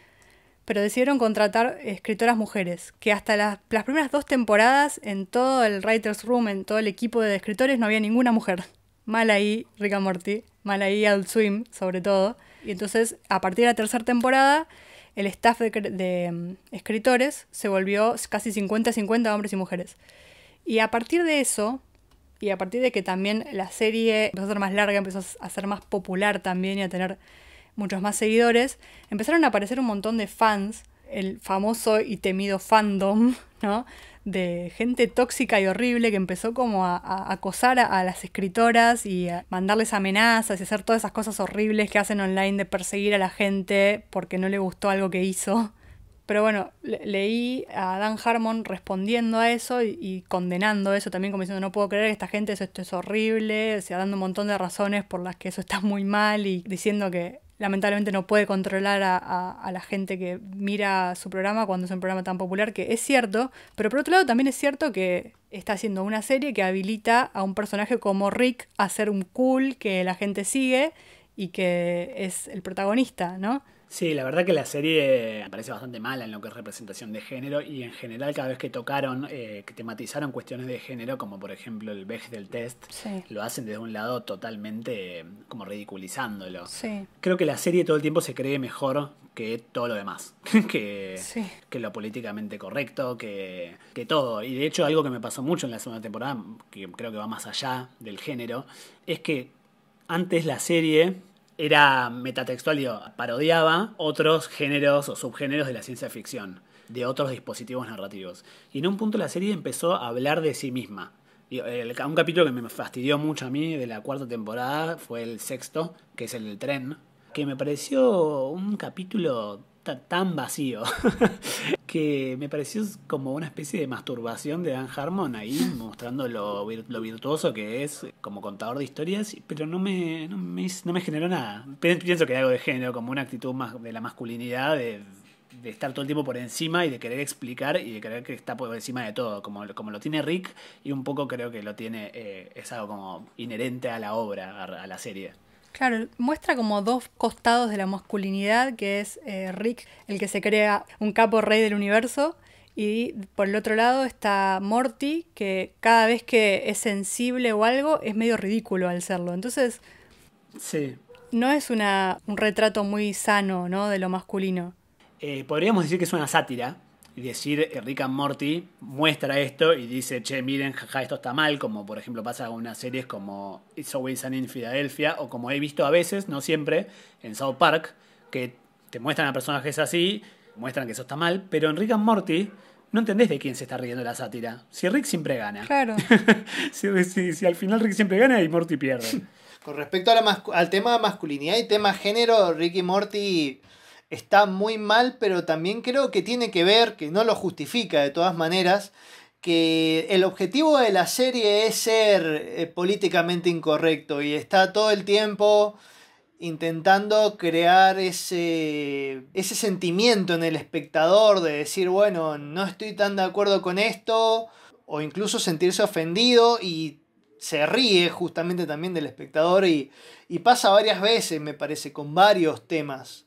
pero decidieron contratar escritoras mujeres, que hasta las, las primeras dos temporadas en todo el Writers Room, en todo el equipo de escritores, no había ninguna mujer. Mal ahí Rick and Morty, mal ahí Adult Swim sobre todo. Y entonces, a partir de la tercera temporada, el staff de, mm, escritores se volvió casi 50-50 hombres y mujeres. Y a partir de eso, y a partir de que también la serie empezó a ser más larga, empezó a ser más popular también y a tener muchos más seguidores, empezaron a aparecer un montón de fans, el famoso y temido fandom, [laughs] ¿no? de gente tóxica y horrible que empezó como a, acosar a, las escritoras y a mandarles amenazas y hacer todas esas cosas horribles que hacen online de perseguir a la gente porque no le gustó algo que hizo. Pero bueno, leí a Dan Harmon respondiendo a eso y, condenando eso también, como diciendo, no puedo creer que esta gente, esto es horrible, o sea, dando un montón de razones por las que eso está muy mal y diciendo que lamentablemente no puede controlar a, la gente que mira su programa cuando es un programa tan popular, que es cierto, pero por otro lado también es cierto que está haciendo una serie que habilita a un personaje como Rick a ser un cool que la gente sigue y que es el protagonista, ¿no? Sí, la verdad que la serie me parece bastante mala en lo que es representación de género y en general cada vez que tocaron, eh, que tematizaron cuestiones de género, como por ejemplo el vejez del test, lo hacen desde un lado totalmente eh, como ridiculizándolo. Sí. Creo que la serie todo el tiempo se cree mejor que todo lo demás, [laughs] que, que lo políticamente correcto, que, que todo. Y de hecho algo que me pasó mucho en la segunda temporada, que creo que va más allá del género, es que antes la serie era metatextual, y parodiaba otros géneros o subgéneros de la ciencia ficción, de otros dispositivos narrativos. Y en un punto la serie empezó a hablar de sí misma. un capítulo que me fastidió mucho a mí de la cuarta temporada fue el sexto, que es el del tren, que me pareció un capítulo tan vacío [laughs] que me pareció como una especie de masturbación de Dan Harmon ahí, mostrando lo, virtuoso que es como contador de historias, pero no me, no me, no me generó nada. Pienso que era algo de género, como una actitud más de la masculinidad, de, estar todo el tiempo por encima y de querer explicar y de creer que está por encima de todo, como, como lo tiene Rick y un poco creo que lo tiene, eh, es algo como inherente a la obra, a la serie. Claro, muestra como dos costados de la masculinidad, que es eh, Rick, el que se crea un capo rey del universo, y por el otro lado está Morty, que cada vez que es sensible o algo, es medio ridículo al serlo. Entonces, sí. no es un retrato muy sano ¿no? de lo masculino. Eh, podríamos decir que es una sátira, y decir eh, Rick and Morty muestra esto y dice, che, miren, jaja, esto está mal, como por ejemplo pasa con unas series como It's Always Sunny in Philadelphia o como he visto a veces, no siempre, en South Park, que te muestran a personajes así, muestran que eso está mal, pero en Rick and Morty no entendés de quién se está riendo la sátira. Si Rick siempre gana. Claro. [laughs] si, al final Rick siempre gana y Morty pierde. Con respecto al tema de masculinidad y tema género, Rick y Morty está muy mal, pero también creo que tiene que ver, que no lo justifica de todas maneras, que el objetivo de la serie es ser eh, políticamente incorrecto y está todo el tiempo intentando crear ese, sentimiento en el espectador de decir, bueno, no estoy tan de acuerdo con esto, o incluso sentirse ofendido y se ríe justamente también del espectador y pasa varias veces, me parece, con varios temas.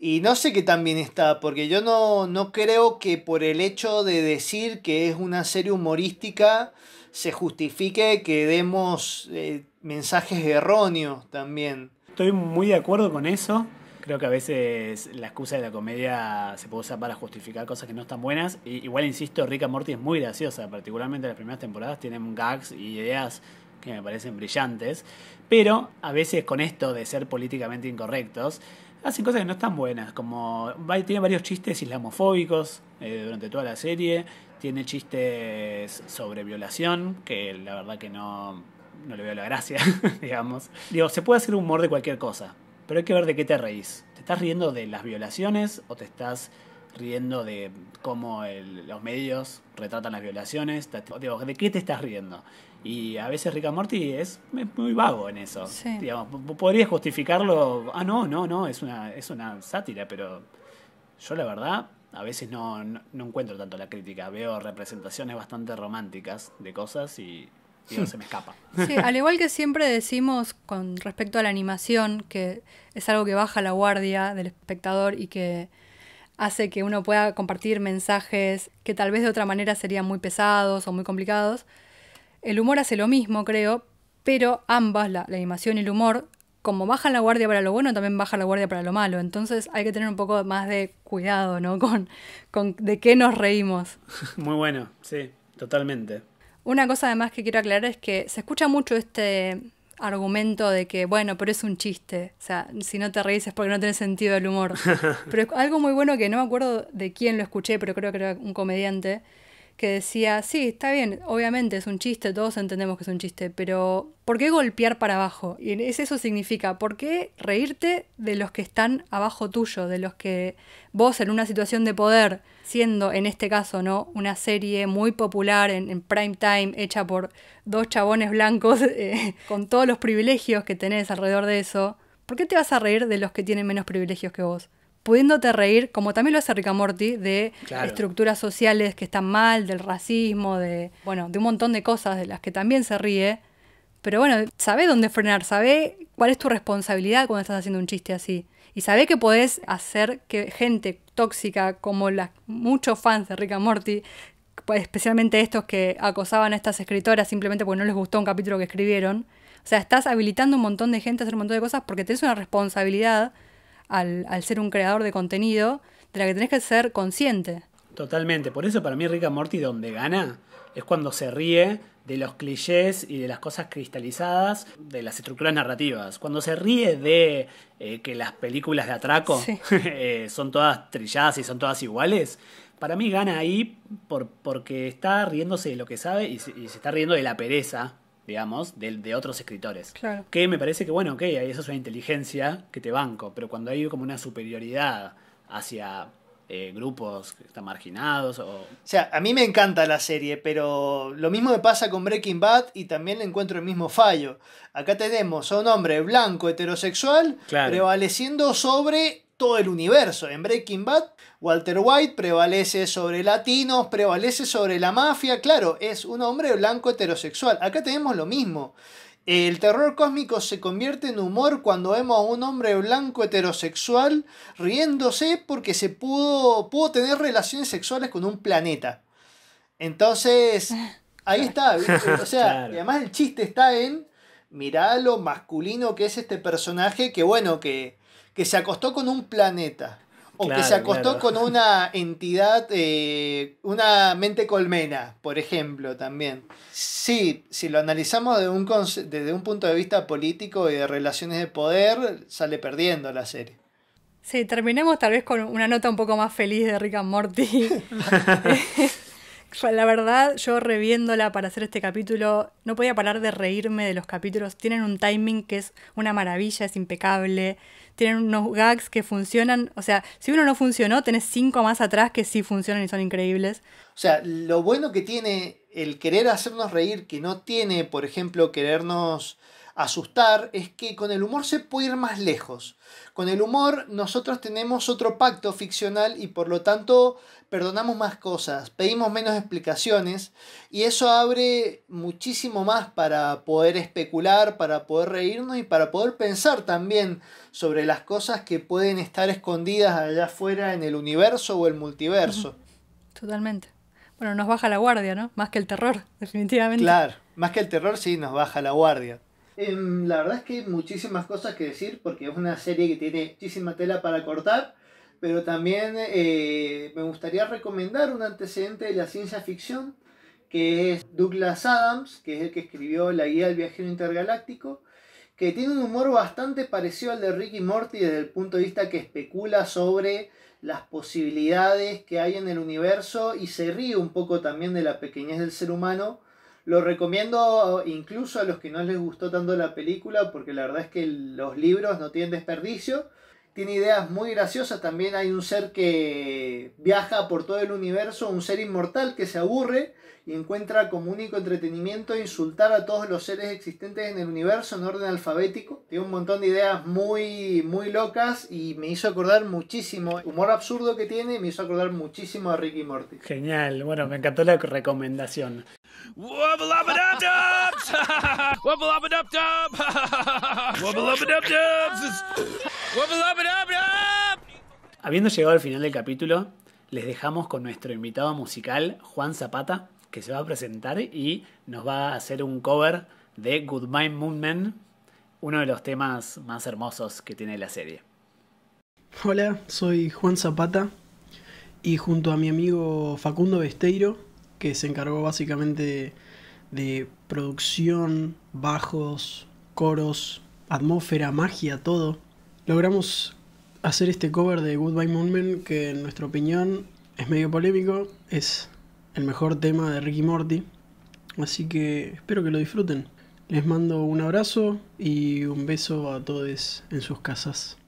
Y no sé qué tan bien está, porque yo no, no creo que por el hecho de decir que es una serie humorística se justifique que demos eh, mensajes erróneos también. Estoy muy de acuerdo con eso. Creo que a veces la excusa de la comedia se puede usar para justificar cosas que no están buenas. Y, igual, insisto, Rick and Morty es muy graciosa, particularmente las primeras temporadas tienen gags y ideas que me parecen brillantes. Pero a veces con esto de ser políticamente incorrectos, hacen cosas que no están buenas, como tiene varios chistes islamofóbicos eh, durante toda la serie, tiene chistes sobre violación, que la verdad que no, no le veo la gracia, [laughs] digamos. Digo, se puede hacer humor de cualquier cosa, pero hay que ver de qué te reís. ¿Te estás riendo de las violaciones o te estás riendo de cómo los medios retratan las violaciones. ¿De qué te estás riendo? Y a veces Rick and es, muy vago en eso. podrías justificarlo, ah, no, no, no, es una, es una sátira, pero yo la verdad a veces no, encuentro tanto la crítica. Veo representaciones bastante románticas de cosas y, se me escapa. [laughs] Sí, al igual que siempre decimos con respecto a la animación, que es algo que baja la guardia del espectador y que hace que uno pueda compartir mensajes que tal vez de otra manera serían muy pesados o muy complicados. El humor hace lo mismo, creo, pero ambas, la, animación y el humor, como bajan la guardia para lo bueno, también bajan la guardia para lo malo. Entonces hay que tener un poco más de cuidado, ¿no? [laughs] Con, con de qué nos reímos. [laughs] Muy bueno, sí, totalmente. Una cosa además que quiero aclarar es que se escucha mucho este, argumento de que, bueno, pero es un chiste. O sea, si no te reís es porque no tenés sentido del humor. [laughs] Pero algo muy bueno que no me acuerdo de quién lo escuché, pero creo que era un comediante, que decía, sí, está bien, obviamente es un chiste, todos entendemos que es un chiste, pero ¿por qué golpear para abajo? Y eso significa, ¿por qué reírte de los que están abajo tuyo, de los que vos en una situación de poder, siendo en este caso, ¿no? Una serie muy popular en, prime time, hecha por dos chabones blancos, [laughs] eh, con todos los privilegios que tenés alrededor de eso, ¿por qué te vas a reír de los que tienen menos privilegios que vos? pudiéndote reír, como también lo hace Ricamorti, de estructuras sociales que están mal, del racismo, de, bueno, de un montón de cosas de las que también se ríe. Pero bueno, sabe dónde frenar, sabe cuál es tu responsabilidad cuando estás haciendo un chiste así. Y sabe que podés hacer que gente tóxica, como muchos fans de Ricamorti, especialmente estos que acosaban a estas escritoras simplemente porque no les gustó un capítulo que escribieron, o sea, estás habilitando un montón de gente a hacer un montón de cosas porque tenés una responsabilidad al, ser un creador de contenido de la que tenés que ser consciente. Totalmente, por eso para mí Rica Morty donde gana es cuando se ríe de los clichés y de las cosas cristalizadas de las estructuras narrativas. Cuando se ríe de eh, que las películas de atraco [laughs] eh, son todas trilladas y son todas iguales, para mí gana ahí porque está riéndose de lo que sabe y se está riendo de la pereza digamos, de, otros escritores. Que me parece que, bueno, ok, eso es una inteligencia que te banco, pero cuando hay como una superioridad hacia eh, grupos que están marginados. O... o sea, a mí me encanta la serie, pero lo mismo me pasa con Breaking Bad y también le encuentro el mismo fallo. Acá tenemos a un hombre blanco heterosexual prevaleciendo sobre todo el universo. En Breaking Bad, Walter White prevalece sobre latinos, prevalece sobre la mafia, claro, es un hombre blanco heterosexual. Acá tenemos lo mismo. El terror cósmico se convierte en humor cuando vemos a un hombre blanco heterosexual riéndose porque se pudo, pudo tener relaciones sexuales con un planeta. Entonces, ahí está. O sea, además el chiste está en mirá lo masculino que es este personaje que bueno, que que se acostó con un planeta. O que se acostó con una entidad, eh, una mente colmena, por ejemplo, también. Sí, si lo analizamos desde un, desde un punto de vista político y de relaciones de poder, sale perdiendo la serie. Sí, terminemos tal vez con una nota un poco más feliz de Rick and Morty. [laughs] la verdad, yo reviéndola para hacer este capítulo, no podía parar de reírme de los capítulos. Tienen un timing que es una maravilla, es impecable tienen unos gags que funcionan. O sea, si uno no funcionó, tenés cinco más atrás que sí funcionan y son increíbles. O sea, lo bueno que tiene el querer hacernos reír, que no tiene, por ejemplo, querernos asustar, es que con el humor se puede ir más lejos. Con el humor nosotros tenemos otro pacto ficcional y por lo tanto perdonamos más cosas, pedimos menos explicaciones y eso abre muchísimo más para poder especular, para poder reírnos y para poder pensar también sobre las cosas que pueden estar escondidas allá afuera en el universo o el multiverso. Totalmente. Bueno, nos baja la guardia, ¿no? Más que el terror, [laughs] definitivamente. Claro, más que el terror sí nos baja la guardia. Em, la verdad es que hay muchísimas cosas que decir porque es una serie que tiene muchísima tela para cortar, pero también eh, me gustaría recomendar un antecedente de la ciencia ficción que es Douglas Adams, que es el que escribió La Guía del Viajero Intergaláctico, que tiene un humor bastante parecido al de Ricky Morty desde el punto de vista que especula sobre las posibilidades que hay en el universo y se ríe un poco también de la pequeñez del ser humano. Lo recomiendo incluso a los que no les gustó tanto la película porque la verdad es que los libros no tienen desperdicio tiene ideas muy graciosas. También hay un ser que viaja por todo el universo, un ser inmortal que se aburre y encuentra como único entretenimiento insultar a todos los seres existentes en el universo en orden alfabético. Tiene un montón de ideas muy, muy locas y me hizo acordar muchísimo. El Humor absurdo que tiene me hizo acordar muchísimo a Ricky Morty. Genial, bueno, me encantó la recomendación. Habiendo llegado al final del capítulo, les dejamos con nuestro invitado musical, Juan Zapata, que se va a presentar y nos va a hacer un cover de Goodbye Moonman, uno de los temas más hermosos que tiene la serie. Hola, soy Juan Zapata y junto a mi amigo Facundo Besteiro, que se encargó básicamente de producción, bajos, coros, atmósfera, magia, todo, logramos hacer este cover de Goodbye Moonman que en nuestra opinión es medio polémico, es el mejor tema de Ricky Morty, así que espero que lo disfruten. Les mando un abrazo y un beso a todos en sus casas.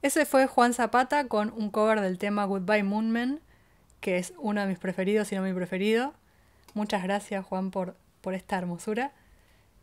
Ese fue Juan Zapata con un cover del tema Goodbye Moonman, que es uno de mis preferidos, si no mi preferido. Muchas gracias, Juan, por, por esta hermosura.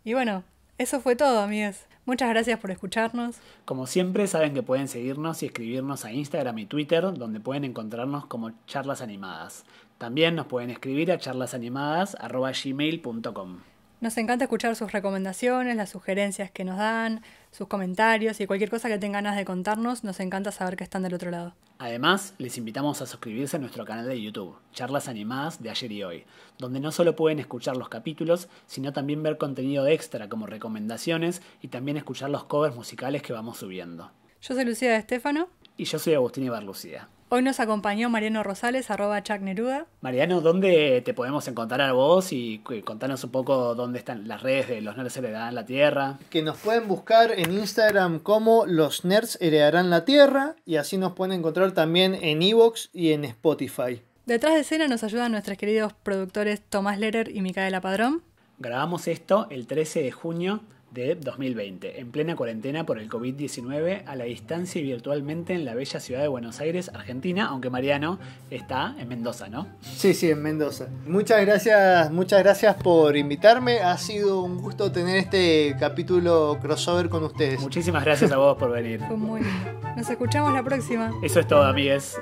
Y bueno, eso fue todo, amigos. Muchas gracias por escucharnos. Como siempre, saben que pueden seguirnos y escribirnos a Instagram y Twitter, donde pueden encontrarnos como Charlas Animadas. También nos pueden escribir a charlasanimadas.gmail.com Nos encanta escuchar sus recomendaciones, las sugerencias que nos dan, sus comentarios y cualquier cosa que tengan ganas de contarnos, nos encanta saber que están del otro lado. Además, les invitamos a suscribirse a nuestro canal de YouTube, Charlas Animadas de ayer y hoy, donde no solo pueden escuchar los capítulos, sino también ver contenido extra como recomendaciones y también escuchar los covers musicales que vamos subiendo. Yo soy Lucía de Estefano. Y yo soy Agustín Lucía. Hoy nos acompañó Mariano Rosales, arroba Chuck Neruda. Mariano, ¿dónde te podemos encontrar a vos? Y eh, contanos un poco dónde están las redes de Los Nerds Heredarán la Tierra. Que nos pueden buscar en Instagram como Los Nerds Heredarán la Tierra. Y así nos pueden encontrar también en Evox y en Spotify. Detrás de escena nos ayudan nuestros queridos productores Tomás Lerer y Micaela Padrón. Grabamos esto el 13 de junio de 2020, en plena cuarentena por el COVID-19, a la distancia y virtualmente en la bella ciudad de Buenos Aires, Argentina, aunque Mariano está en Mendoza, ¿no? Sí, sí, en Mendoza. Muchas gracias, muchas gracias por invitarme. Ha sido un gusto tener este capítulo crossover con ustedes. Muchísimas gracias a vos por venir. Fue muy Nos escuchamos la próxima. Eso es todo, amigues.